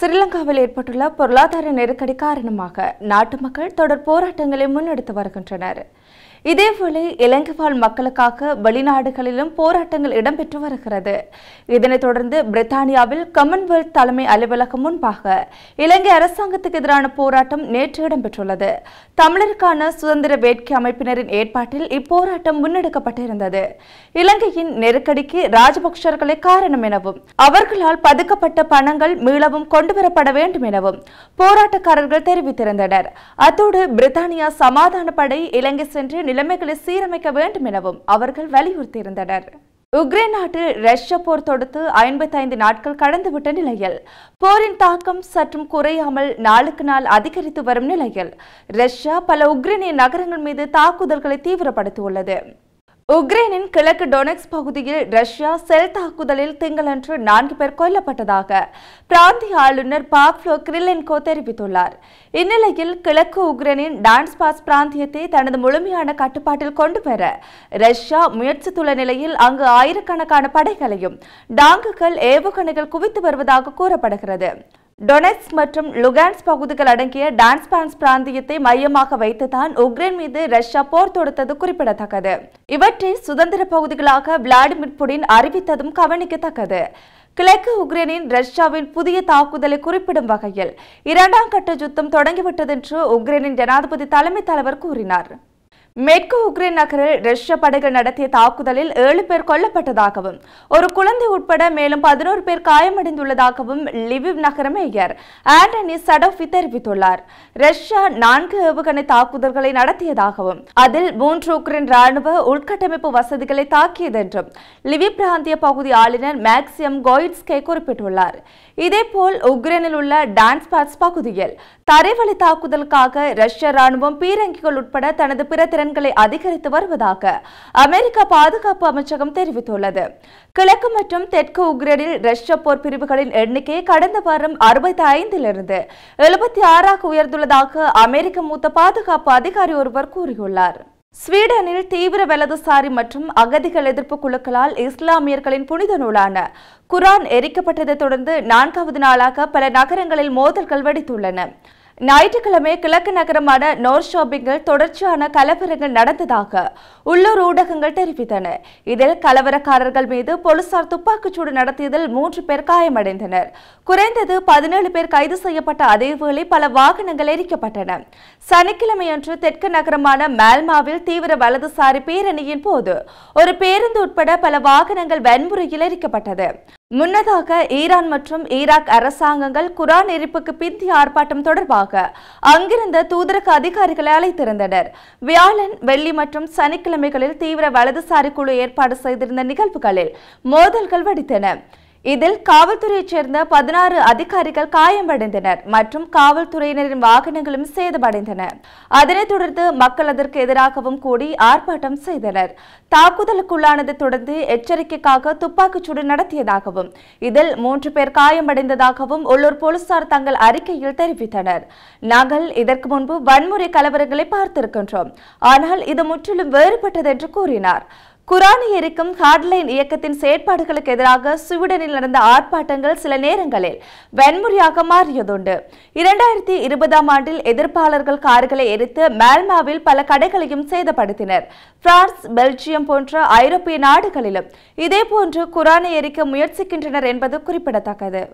ஸ்ரீலங்காவில் ஏற்பட்டுள்ள பொருளாதார நெருக்கடி காரணமாக நாட்டு மக்கள் தொடர் போராட்டங்களை முன்னெடுத்து வருகின்றனர் இதேவேளை இலங்கை வாழ் மக்களுக்காக வெளிநாடுகளிலும் போராட்டங்கள் இடம்பெற்று வருகிறது இதனைத் தொடர்ந்து பிரித்தானியாவில் கமன்வெல்த் தலைமை அலுவலகம் முன்பாக இலங்கை அரசாங்கத்துக்கு எதிரான போராட்டம் நேற்று இடம்பெற்றுள்ளது தமிழருக்கான சுதந்திர வேட்கை அமைப்பினரின் ஏற்பாட்டில் இப்போராட்டம் முன்னெடுக்கப்பட்டிருந்தது இலங்கையின் நெருக்கடிக்கு ராஜபக்சர்களே காரணம் எனவும் அவர்களால் பதுக்கப்பட்ட பணங்கள் மீளவும் கொண்டு கொண்டுவரப்பட வேண்டும் எனவும் போராட்டக்காரர்கள் தெரிவித்திருந்தனர் அத்தோடு பிரித்தானியா சமாதான படை இலங்கை சென்று நிலைமைகளை சீரமைக்க வேண்டும் எனவும் அவர்கள் வலியுறுத்தியிருந்தனர் உக்ரைன் நாட்டில் ரஷ்ய போர் தொடுத்து ஐம்பத்தி ஐந்து நாட்கள் கடந்துவிட்ட நிலையில் போரின் தாக்கம் சற்றும் குறையாமல் நாளுக்கு நாள் அதிகரித்து வரும் நிலையில் ரஷ்யா பல உக்ரைனிய நகரங்கள் மீது தாக்குதல்களை தீவிரப்படுத்தியுள்ளது உக்ரைனின் கிழக்கு டொனெக்ஸ் பகுதியில் ரஷ்யா செல் தாக்குதலில் திங்களன்று நான்கு பேர் கொல்லப்பட்டதாக பிராந்திய ஆளுநர் பாப்லோ கிரில்லென்கோ தெரிவித்துள்ளார் இந்நிலையில் கிழக்கு உக்ரைனின் டான்ஸ்பாஸ் பிராந்தியத்தை தனது முழுமையான கட்டுப்பாட்டில் கொண்டு பெற ரஷ்யா முயற்சித்துள்ள நிலையில் அங்கு ஆயிரக்கணக்கான படைகளையும் டாங்குகள் ஏவுகணைகள் குவித்து வருவதாக கூறப்படுகிறது டொனெட்ஸ் மற்றும் லுகான்ஸ் பகுதிகள் அடங்கிய டான்ஸ்பான்ஸ் பிராந்தியத்தை மையமாக வைத்துதான் உக்ரைன் மீது ரஷ்யா போர் தொடுத்தது குறிப்பிடத்தக்கது இவற்றை சுதந்திர பகுதிகளாக விளாடிமிர் புடின் அறிவித்ததும் கவனிக்கத்தக்கது கிழக்கு உக்ரைனின் ரஷ்யாவின் புதிய தாக்குதலை குறிப்பிடும் வகையில் இரண்டாம் கட்ட யுத்தம் தொடங்கிவிட்டதென்று உக்ரைனின் ஜனாதிபதி தலைமை தலைவர் கூறினார் மேற்கு உக்ரைன் நகரில் ரஷ்ய படைகள் நடத்திய தாக்குதலில் ஏழு பேர் கொல்லப்பட்டதாகவும் ஒரு குழந்தை உட்பட மேலும் பதினோரு பேர் காயமடைந்துள்ளதாகவும் லிவிவ் நகர மேயர் ஆண்டனி சடோஃபி தெரிவித்துள்ளார் ரஷ்யா நான்கு ஏவுகணை தாக்குதல்களை நடத்தியதாகவும் அதில் மூன்று உக்ரைன் ராணுவ உள்கட்டமைப்பு வசதிகளை தாக்கியது என்றும் லிவி பிராந்திய பகுதி ஆளுநர் மேக்சியம் கோயிட்ஸ்கே குறிப்பிட்டுள்ளார் இதேபோல் உக்ரைனில் உள்ள டான்ஸ் பார்ட்ஸ் பகுதியில் தரைவழி தாக்குதலுக்காக ரஷ்ய ராணுவம் பீரங்கிகள் உட்பட தனது பிற திறன்களை அதிகரித்து வருவதாக அமெரிக்க பாதுகாப்பு அமைச்சகம் தெரிவித்துள்ளது கிழக்கு மற்றும் தெற்கு உக்ரைனில் ரஷ்ய போர் பிரிவுகளின் எண்ணிக்கை கடந்த வாரம் அறுபத்தி ஐந்திலிருந்து எழுபத்தி ஆறாக உயர்ந்துள்ளதாக அமெரிக்க மூத்த பாதுகாப்பு அதிகாரி ஒருவர் கூறியுள்ளார் ஸ்வீடனில் தீவிர வலதுசாரி மற்றும் அகதிகள் எதிர்ப்பு குழுக்களால் இஸ்லாமியர்களின் புனித நூலான குரான் எரிக்கப்பட்டதை தொடர்ந்து நான்காவது நாளாக பல நகரங்களில் மோதல்கள் வெடித்துள்ளன ஞாயிற்றுக்கிழமை கிழக்கு நகரமான நோர் ஷாப்பிங்கில் தொடர்ச்சியான கலவரங்கள் நடந்ததாக உள்ளூர் ஊடகங்கள் தெரிவித்தன இதில் கலவரக்காரர்கள் மீது போலீசார் துப்பாக்கிச்சூடு நடத்தியதில் மூன்று பேர் காயமடைந்தனர் குறைந்தது பதினேழு பேர் கைது செய்யப்பட்ட அதேவேளை பல வாகனங்கள் எரிக்கப்பட்டன சனிக்கிழமையன்று தெற்கு நகரமான மேல்மாவில் தீவிர வலதுசாரி பேரணியின் போது ஒரு பேருந்து உட்பட பல வாகனங்கள் வன்முறையில் எரிக்கப்பட்டது முன்னதாக ஈரான் மற்றும் ஈராக் அரசாங்கங்கள் குரான் எரிப்புக்கு பிந்தி ஆர்ப்பாட்டம் தொடர்பாக அங்கிருந்த தூதரக அதிகாரிகளை அழைத்திருந்தனர் வியாழன் வெள்ளி மற்றும் சனிக்கிழமைகளில் தீவிர வலதுசாரி குழு ஏற்பாடு செய்திருந்த நிகழ்வுகளில் மோதல்கள் வெடித்தன இதில் காவல்துறையைச் சேர்ந்த பதினாறு அதிகாரிகள் காயமடைந்தனர் மற்றும் காவல்துறையினரின் வாகனங்களும் சேதமடைந்தனர் அதனைத் தொடர்ந்து மக்கள் அதற்கு எதிராகவும் கூடி ஆர்ப்பாட்டம் செய்தனர் தாக்குதலுக்குள்ளானது தொடர்ந்து எச்சரிக்கைக்காக துப்பாக்கிச்சூடு நடத்தியதாகவும் இதில் மூன்று பேர் காயமடைந்ததாகவும் உள்ளூர் போலீசார் தங்கள் அறிக்கையில் தெரிவித்தனர் நாங்கள் இதற்கு முன்பு வன்முறை கலவரங்களை பார்த்திருக்கின்றோம் ஆனால் இது முற்றிலும் வேறுபட்டது என்று கூறினார் குரானி எரிக்கும் ஹார்ட்லைன் இயக்கத்தின் செயற்பாடுகளுக்கு எதிராக சுவீடனில் நடந்த ஆர்ப்பாட்டங்கள் சில நேரங்களில் வன்முறையாக மாறியதுண்டு இரண்டாயிரத்தி இருபதாம் ஆண்டில் எதிர்ப்பாளர்கள் கார்களை எரித்து மேல்மாவில் பல கடைகளையும் சேதப்படுத்தினர் பிரான்ஸ் பெல்ஜியம் போன்ற ஐரோப்பிய நாடுகளிலும் இதேபோன்று குரானை எரிக்க முயற்சிக்கின்றனர் என்பது குறிப்பிடத்தக்கது